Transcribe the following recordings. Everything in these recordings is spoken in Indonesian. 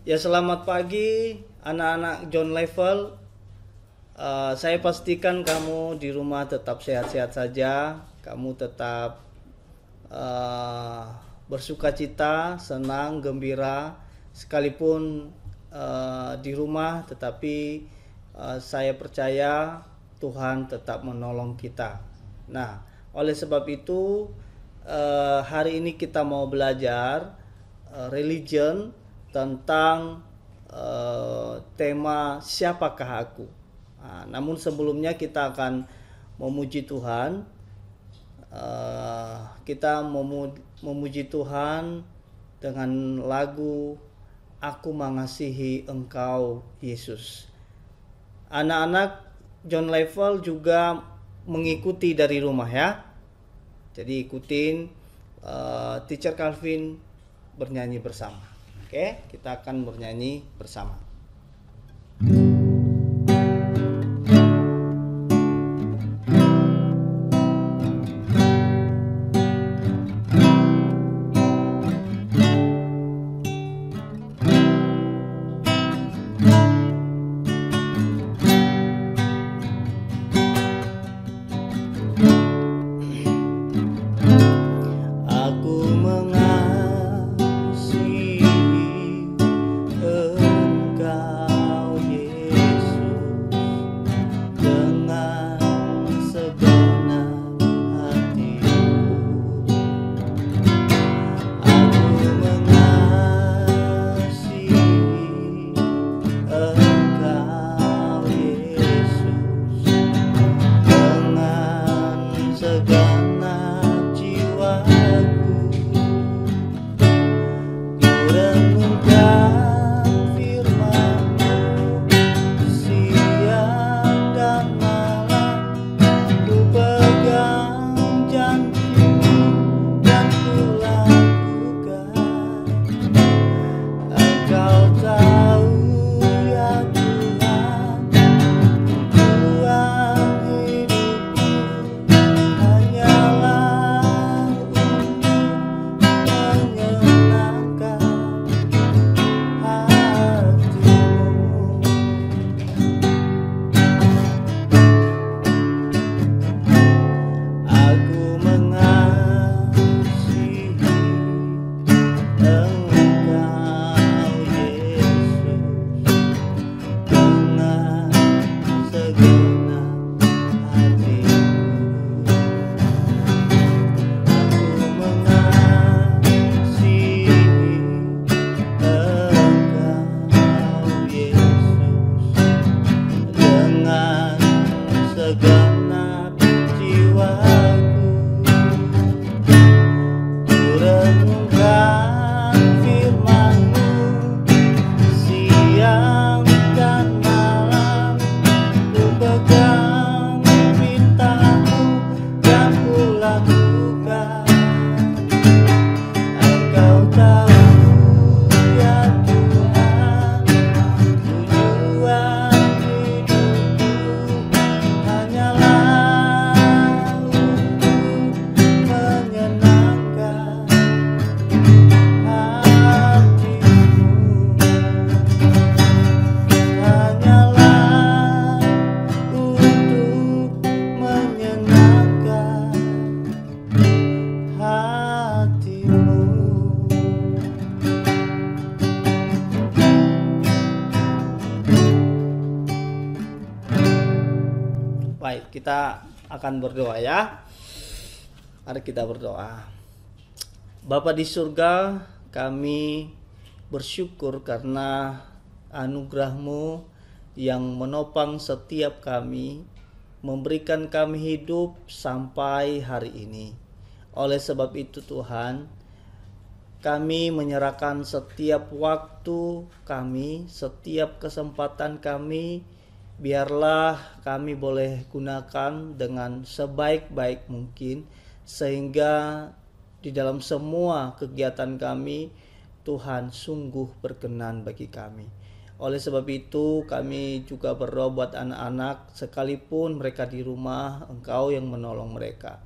Ya selamat pagi anak-anak John Level. Uh, saya pastikan kamu di rumah tetap sehat-sehat saja, kamu tetap uh, bersuka cita, senang, gembira, sekalipun uh, di rumah. Tetapi uh, saya percaya Tuhan tetap menolong kita. Nah, oleh sebab itu uh, hari ini kita mau belajar uh, religion tentang uh, tema siapakah aku. Nah, namun sebelumnya kita akan memuji Tuhan. Uh, kita memu memuji Tuhan dengan lagu Aku mengasihi Engkau Yesus. Anak-anak John Level juga mengikuti dari rumah ya. Jadi ikutin uh, teacher Calvin bernyanyi bersama. Oke, kita akan bernyanyi bersama. Baik, kita akan berdoa ya. Mari kita berdoa. Bapa di surga, kami bersyukur karena anugerahmu yang menopang setiap kami, memberikan kami hidup sampai hari ini. Oleh sebab itu Tuhan, kami menyerahkan setiap waktu kami, setiap kesempatan kami, biarlah kami boleh gunakan dengan sebaik-baik mungkin sehingga di dalam semua kegiatan kami Tuhan sungguh berkenan bagi kami. Oleh sebab itu kami juga berdoa buat anak-anak sekalipun mereka di rumah engkau yang menolong mereka.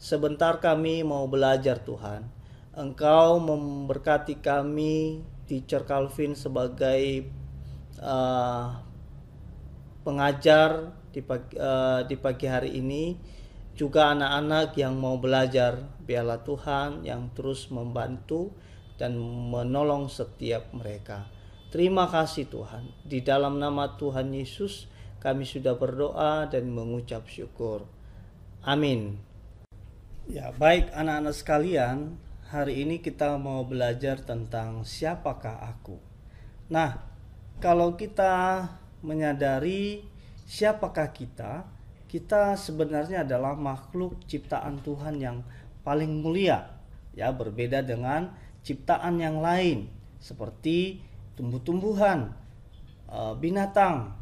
Sebentar kami mau belajar Tuhan. Engkau memberkati kami teacher Calvin sebagai uh, pengajar di pagi, uh, di pagi hari ini, juga anak-anak yang mau belajar. Biarlah Tuhan yang terus membantu dan menolong setiap mereka. Terima kasih Tuhan. Di dalam nama Tuhan Yesus kami sudah berdoa dan mengucap syukur. Amin. Ya, baik anak-anak sekalian, hari ini kita mau belajar tentang siapakah aku. Nah, kalau kita menyadari siapakah kita. Kita sebenarnya adalah makhluk ciptaan Tuhan yang paling mulia, ya, berbeda dengan ciptaan yang lain seperti tumbuh-tumbuhan, eh, binatang,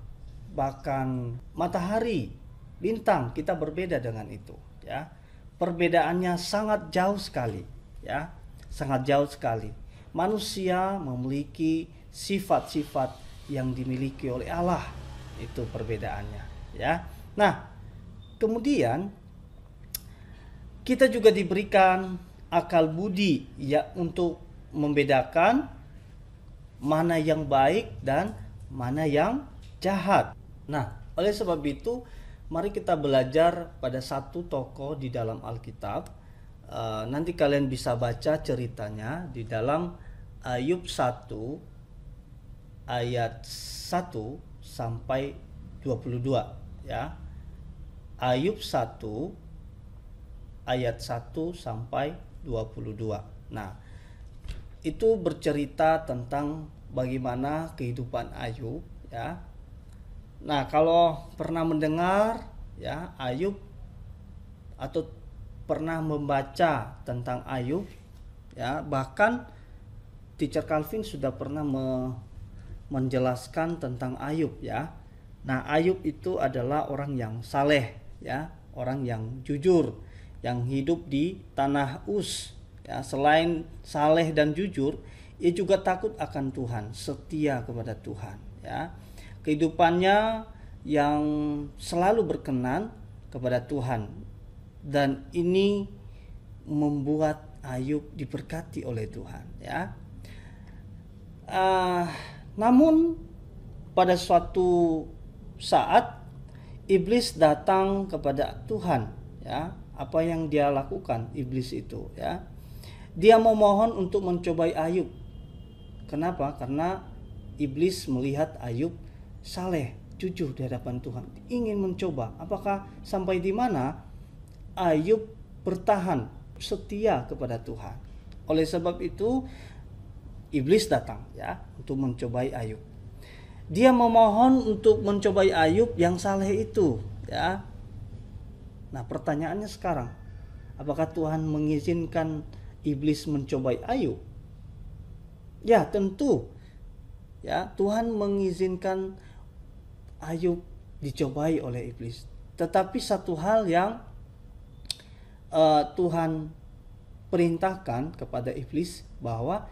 bahkan matahari, bintang. Kita berbeda dengan itu, ya. Perbedaannya sangat jauh sekali, ya. Sangat jauh sekali. Manusia memiliki sifat-sifat yang dimiliki oleh Allah. Itu perbedaannya, ya. Nah, kemudian kita juga diberikan akal budi ya untuk membedakan mana yang baik dan mana yang jahat. Nah, oleh sebab itu mari kita belajar pada satu tokoh di dalam Alkitab. E, nanti kalian bisa baca ceritanya di dalam Ayub 1 ayat 1 sampai 22 ya. Ayub 1 ayat 1 sampai 22. Nah, itu bercerita tentang bagaimana kehidupan Ayub ya. Nah, kalau pernah mendengar ya Ayub atau pernah membaca tentang Ayub ya, bahkan teacher Calvin sudah pernah me menjelaskan tentang Ayub ya. Nah, Ayub itu adalah orang yang saleh ya, orang yang jujur yang hidup di tanah Us ya. Selain saleh dan jujur, ia juga takut akan Tuhan, setia kepada Tuhan ya. Kehidupannya yang selalu berkenan kepada Tuhan dan ini membuat Ayub diberkati oleh Tuhan ya. Uh, namun pada suatu saat iblis datang kepada Tuhan, ya. Apa yang dia lakukan iblis itu, ya. Dia memohon untuk mencobai Ayub. Kenapa? Karena iblis melihat Ayub saleh, jujur di hadapan Tuhan, ingin mencoba apakah sampai di mana Ayub bertahan setia kepada Tuhan. Oleh sebab itu, iblis datang ya untuk mencobai Ayub. Dia memohon untuk mencobai Ayub yang saleh itu ya. Nah, pertanyaannya sekarang, apakah Tuhan mengizinkan iblis mencobai Ayub? Ya, tentu. Ya, Tuhan mengizinkan Ayub dicobai oleh iblis. Tetapi satu hal yang uh, Tuhan perintahkan kepada iblis bahwa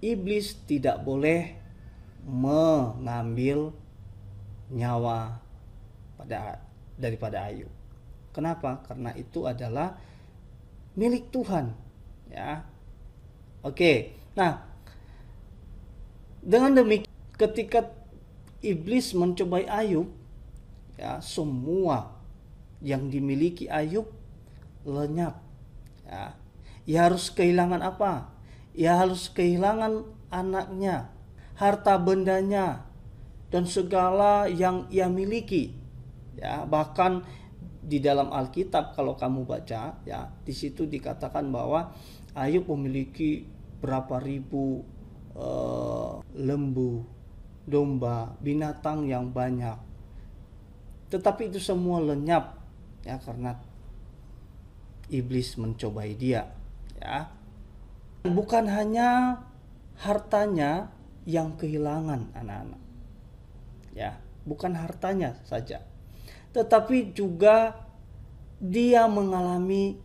iblis tidak boleh mengambil nyawa pada daripada Ayub. Kenapa? Karena itu adalah milik Tuhan, ya. Oke. Nah, dengan demikian ketika iblis mencobai Ayub, ya, semua yang dimiliki Ayub lenyap. Ya. Ia harus kehilangan apa? ia harus kehilangan anaknya, harta bendanya, dan segala yang ia miliki. Ya, bahkan di dalam Alkitab kalau kamu baca ya, di situ dikatakan bahwa Ayub memiliki berapa ribu eh, lembu, domba, binatang yang banyak. Tetapi itu semua lenyap ya karena iblis mencobai dia ya Bukan hanya hartanya yang kehilangan anak-anak. Ya, bukan hartanya saja. Tetapi juga dia mengalami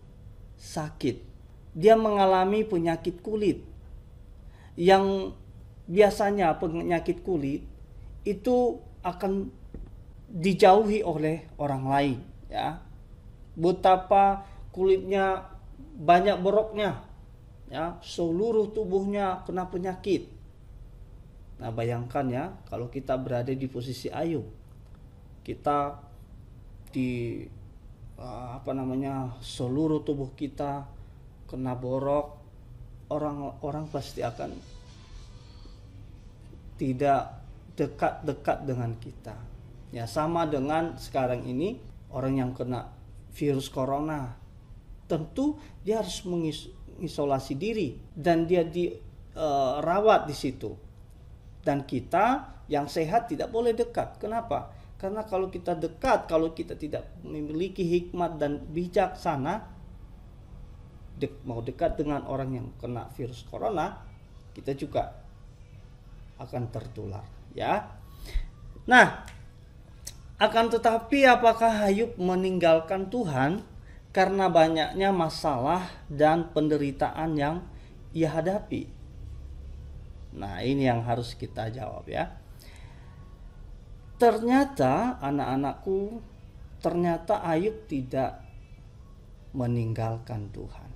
sakit. Dia mengalami penyakit kulit. Yang biasanya penyakit kulit itu akan dijauhi oleh orang lain, ya. Betapa kulitnya banyak boroknya ya seluruh tubuhnya kena penyakit. Nah, bayangkan ya kalau kita berada di posisi ayu, Kita di ah, apa namanya? seluruh tubuh kita kena borok, orang-orang pasti akan tidak dekat-dekat dengan kita. Ya, sama dengan sekarang ini orang yang kena virus corona. Tentu dia harus mengisi isolasi diri dan dia dirawat eh, di situ. Dan kita yang sehat tidak boleh dekat. Kenapa? Karena kalau kita dekat, kalau kita tidak memiliki hikmat dan bijaksana, de mau dekat dengan orang yang kena virus corona, kita juga akan tertular, ya. Nah, akan tetapi apakah Hayuk meninggalkan Tuhan? karena banyaknya masalah dan penderitaan yang ia hadapi. Nah, ini yang harus kita jawab ya. Ternyata anak-anakku, ternyata Ayub tidak meninggalkan Tuhan.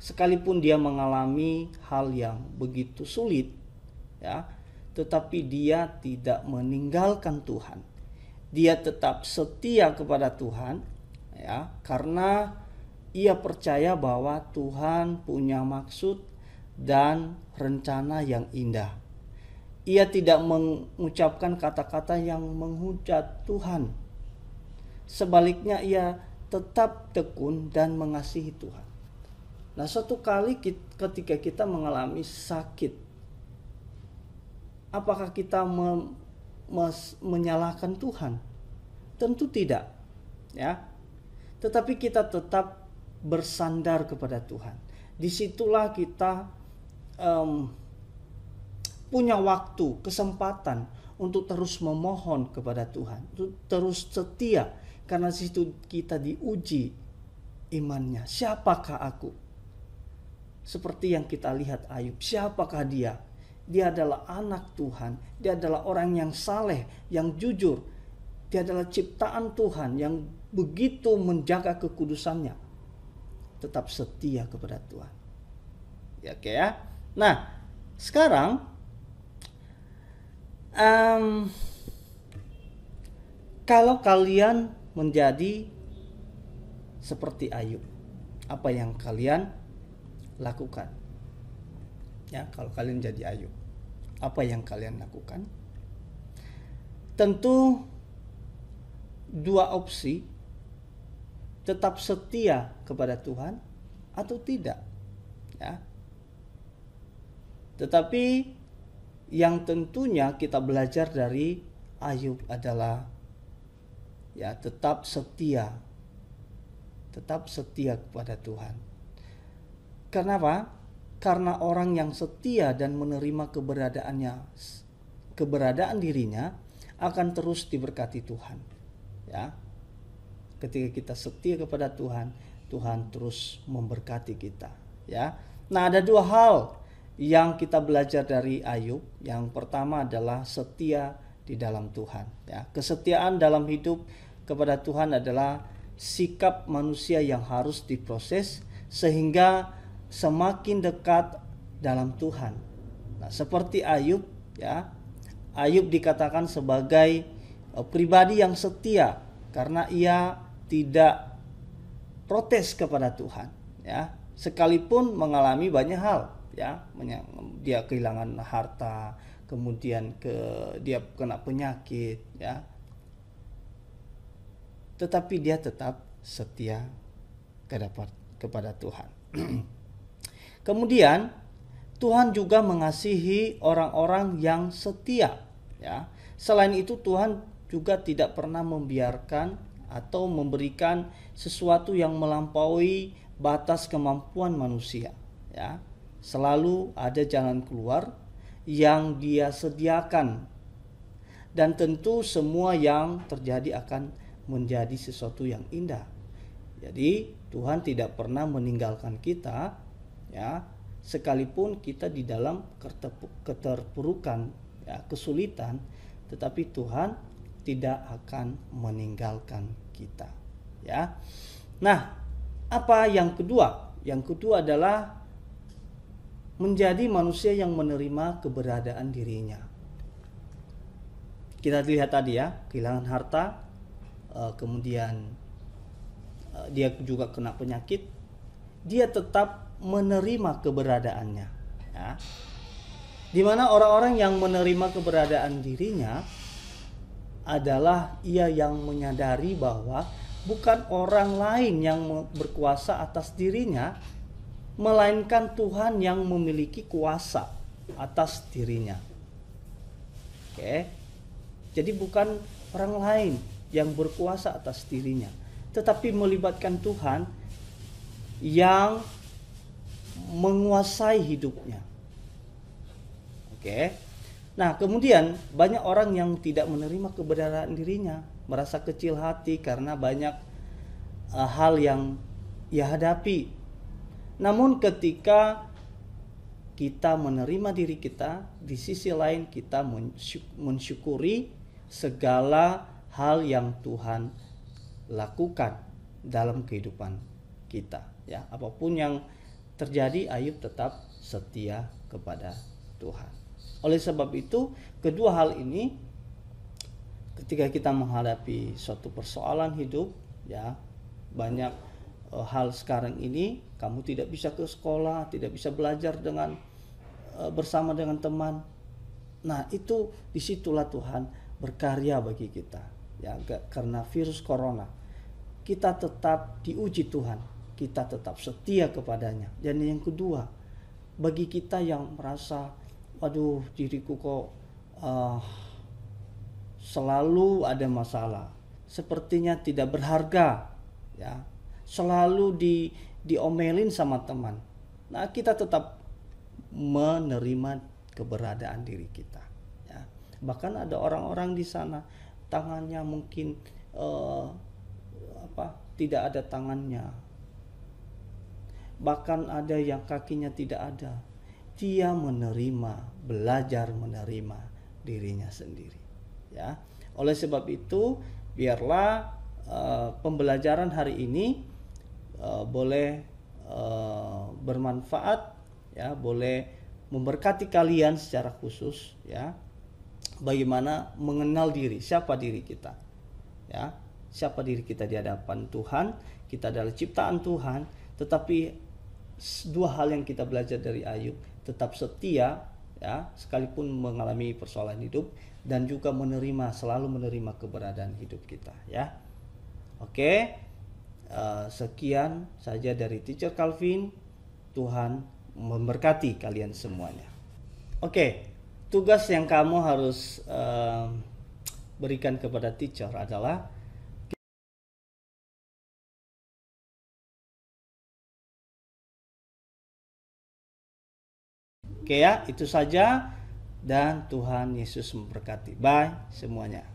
Sekalipun dia mengalami hal yang begitu sulit, ya, tetapi dia tidak meninggalkan Tuhan. Dia tetap setia kepada Tuhan ya karena ia percaya bahwa Tuhan punya maksud dan rencana yang indah. Ia tidak mengucapkan kata-kata yang menghujat Tuhan. Sebaliknya ia tetap tekun dan mengasihi Tuhan. Nah, suatu kali ketika kita mengalami sakit, apakah kita menyalahkan Tuhan? Tentu tidak. Ya tetapi kita tetap bersandar kepada Tuhan. Disitulah kita um, punya waktu, kesempatan untuk terus memohon kepada Tuhan, terus setia, karena situ kita diuji imannya. Siapakah aku? Seperti yang kita lihat Ayub, siapakah dia? Dia adalah anak Tuhan, dia adalah orang yang saleh, yang jujur, dia adalah ciptaan Tuhan yang begitu menjaga kekudusannya, tetap setia kepada Tuhan. Ya, oke ya. Nah, sekarang um, kalau kalian menjadi seperti Ayub, apa yang kalian lakukan? Ya, kalau kalian jadi Ayub, apa yang kalian lakukan? Tentu dua opsi tetap setia kepada Tuhan atau tidak. Ya. Tetapi yang tentunya kita belajar dari Ayub adalah ya tetap setia. Tetap setia kepada Tuhan. Kenapa? Karena orang yang setia dan menerima keberadaannya keberadaan dirinya akan terus diberkati Tuhan. Ya ketika kita setia kepada Tuhan, Tuhan terus memberkati kita, ya. Nah, ada dua hal yang kita belajar dari Ayub. Yang pertama adalah setia di dalam Tuhan, ya. Kesetiaan dalam hidup kepada Tuhan adalah sikap manusia yang harus diproses sehingga semakin dekat dalam Tuhan. Nah, seperti Ayub ya. Ayub dikatakan sebagai eh, pribadi yang setia karena ia tidak protes kepada Tuhan ya sekalipun mengalami banyak hal ya dia kehilangan harta kemudian ke dia kena penyakit ya tetapi dia tetap setia kepada kepada Tuhan kemudian Tuhan juga mengasihi orang-orang yang setia ya selain itu Tuhan juga tidak pernah membiarkan atau memberikan sesuatu yang melampaui batas kemampuan manusia ya selalu ada jalan keluar yang dia sediakan dan tentu semua yang terjadi akan menjadi sesuatu yang indah jadi Tuhan tidak pernah meninggalkan kita ya sekalipun kita di dalam keterpurukan ya kesulitan tetapi Tuhan tidak akan meninggalkan kita ya nah apa yang kedua yang kedua adalah menjadi manusia yang menerima keberadaan dirinya kita lihat tadi ya kehilangan harta eh, kemudian eh, dia juga kena penyakit dia tetap menerima keberadaannya ya. dimana orang-orang yang menerima keberadaan dirinya adalah ia yang menyadari bahwa bukan orang lain yang berkuasa atas dirinya, melainkan Tuhan yang memiliki kuasa atas dirinya. Oke. Jadi bukan orang lain yang berkuasa atas dirinya, tetapi melibatkan Tuhan yang menguasai hidupnya. Oke. Nah, kemudian banyak orang yang tidak menerima keberadaan dirinya, merasa kecil hati karena banyak uh, hal yang ia hadapi. Namun ketika kita menerima diri kita, di sisi lain kita mensyukuri segala hal yang Tuhan lakukan dalam kehidupan kita, ya. Apapun yang terjadi, Ayub tetap setia kepada Tuhan. Oleh sebab itu, kedua hal ini ketika kita menghadapi suatu persoalan hidup, ya, banyak uh, hal sekarang ini kamu tidak bisa ke sekolah, tidak bisa belajar dengan uh, bersama dengan teman. Nah, itu disitulah Tuhan berkarya bagi kita. Ya, karena virus corona kita tetap diuji Tuhan kita tetap setia kepadanya. Dan yang kedua, bagi kita yang merasa waduh diriku kok uh, selalu ada masalah sepertinya tidak berharga ya selalu di diomelin sama teman nah kita tetap menerima keberadaan diri kita ya bahkan ada orang-orang di sana tangannya mungkin uh, apa tidak ada tangannya bahkan ada yang kakinya tidak ada dia menerima, belajar menerima dirinya sendiri. Ya. Oleh sebab itu, biarlah uh, pembelajaran hari ini uh, boleh uh, bermanfaat, ya, boleh memberkati kalian secara khusus, ya. Bagaimana mengenal diri, siapa diri kita, ya, siapa diri kita di hadapan Tuhan, kita adalah ciptaan Tuhan, tetapi dua hal yang kita belajar dari Ayub tetap setia ya sekalipun mengalami persoalan hidup dan juga menerima selalu menerima keberadaan hidup kita ya oke eh, sekian saja dari teacher Calvin Tuhan memberkati kalian semuanya oke tugas yang kamu harus uh, berikan kepada teacher adalah Oke ya, itu saja dan Tuhan Yesus memberkati. Bye semuanya.